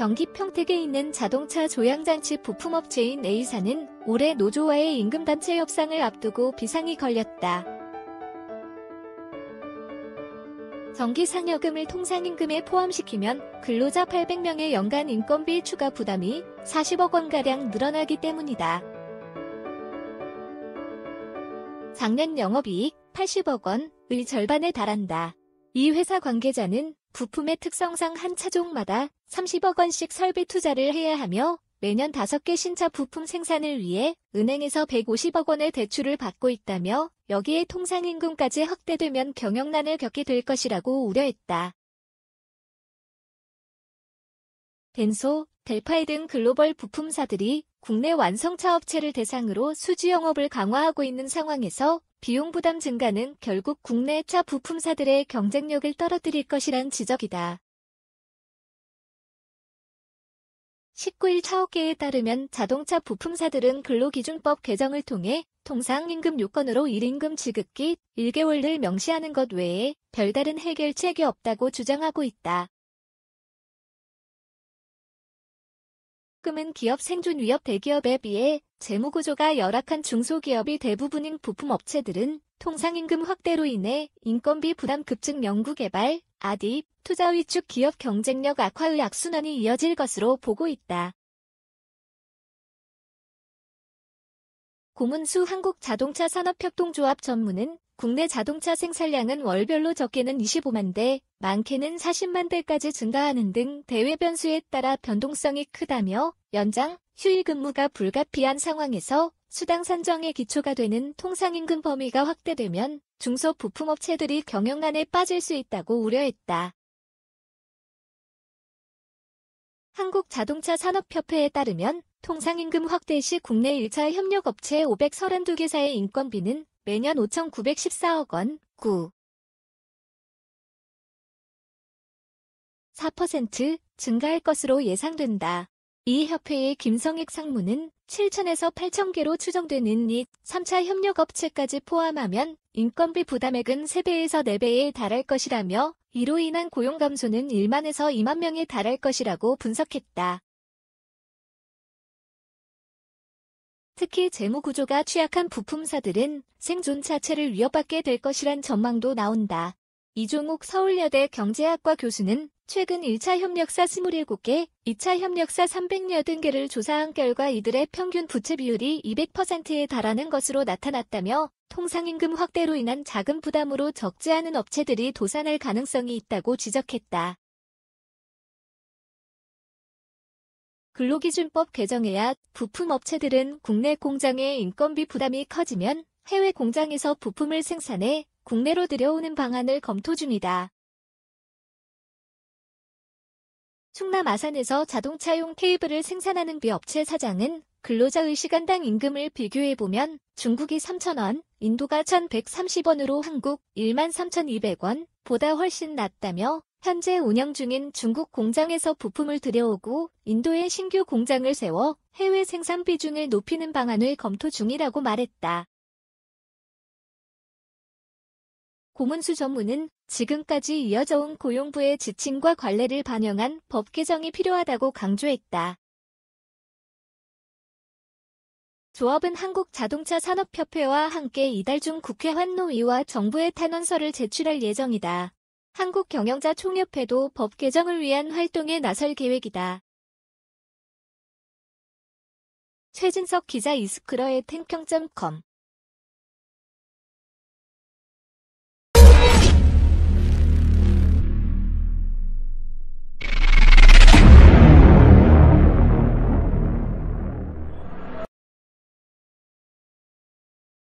경기 평택에 있는 자동차 조향장치 부품업체인 A사는 올해 노조와의 임금단체 협상을 앞두고 비상이 걸렸다. 정기상여금을 통상임금에 포함시키면 근로자 800명의 연간 인건비 추가 부담이 40억 원가량 늘어나기 때문이다. 작년 영업이익 80억 원의 절반에 달한다. 이 회사 관계자는 부품의 특성상 한 차종마다 30억 원씩 설비 투자를 해야 하며 매년 5개 신차 부품 생산을 위해 은행에서 150억 원의 대출을 받고 있다며 여기에 통상임금까지 확대되면 경영난을 겪게 될 것이라고 우려했다. 벤소, 델파이 등 글로벌 부품사들이 국내 완성차 업체를 대상으로 수주 영업을 강화하고 있는 상황에서 비용 부담 증가는 결국 국내 차 부품사들의 경쟁력을 떨어뜨릴 것이란 지적이다. 19일 차업계에 따르면 자동차 부품사들은 근로기준법 개정을 통해 통상임금 요건으로 1임금 지급기 1개월을 명시하는 것 외에 별다른 해결책이 없다고 주장하고 있다. 금은 기업 생존 위협 대기업에 비해 재무 구조가 열악한 중소기업이 대부분인 부품업체들은 통상임금 확대로 인해 인건비 부담 급증 연구개발, 아디, 투자 위축 기업 경쟁력 악화의 악순환이 이어질 것으로 보고 있다. 고문수 한국자동차 산업협동조합 전문은 국내 자동차 생산량은 월별로 적게는 25만 대, 많게는 40만 대까지 증가하는 등 대외 변수에 따라 변동성이 크다며 연장, 휴일 근무가 불가피한 상황에서 수당 산정의 기초가 되는 통상임금 범위가 확대되면 중소 부품업체들이 경영난에 빠질 수 있다고 우려했다. 한국자동차산업협회에 따르면 통상임금 확대 시 국내 1차 협력업체 532개사의 인건비는 매년 5,914억 원, 9. 4% 증가할 것으로 예상된다. 이 협회의 김성익 상무는 7천에서 8천 개로 추정되는 이 3차 협력업체까지 포함하면 인건비 부담액은 3배에서 4배에 달할 것이라며 이로 인한 고용 감소는 1만에서 2만 명에 달할 것이라고 분석했다. 특히 재무 구조가 취약한 부품사들은 생존 자체를 위협받게 될 것이란 전망도 나온다. 이종욱 서울여대 경제학과 교수는 최근 1차 협력사 27개, 2차 협력사 3 0 0여등 개를 조사한 결과 이들의 평균 부채 비율이 200%에 달하는 것으로 나타났다며 통상임금 확대로 인한 자금 부담으로 적지 않은 업체들이 도산할 가능성이 있다고 지적했다. 근로기준법 개정에야 부품업체들은 국내 공장의 인건비 부담이 커지면 해외 공장에서 부품을 생산해 국내로 들여오는 방안을 검토 중이다. 충남 아산에서 자동차용 케이블을 생산하는 비업체 사장은 근로자의 시간당 임금을 비교해보면 중국이 3,000원, 인도가 1,130원으로 한국 13,200원 보다 훨씬 낮다며 현재 운영 중인 중국 공장에서 부품을 들여오고 인도에 신규 공장을 세워 해외 생산 비중을 높이는 방안을 검토 중이라고 말했다. 고문수 전무는 지금까지 이어져온 고용부의 지침과 관례를 반영한 법 개정이 필요하다고 강조했다. 조합은 한국자동차산업협회와 함께 이달 중 국회 환노위와 정부의 탄원서를 제출할 예정이다. 한국경영자 총협회도 법 개정을 위한 활동에 나설 계획이다. 최진석 기자 이스크러의 탱평.com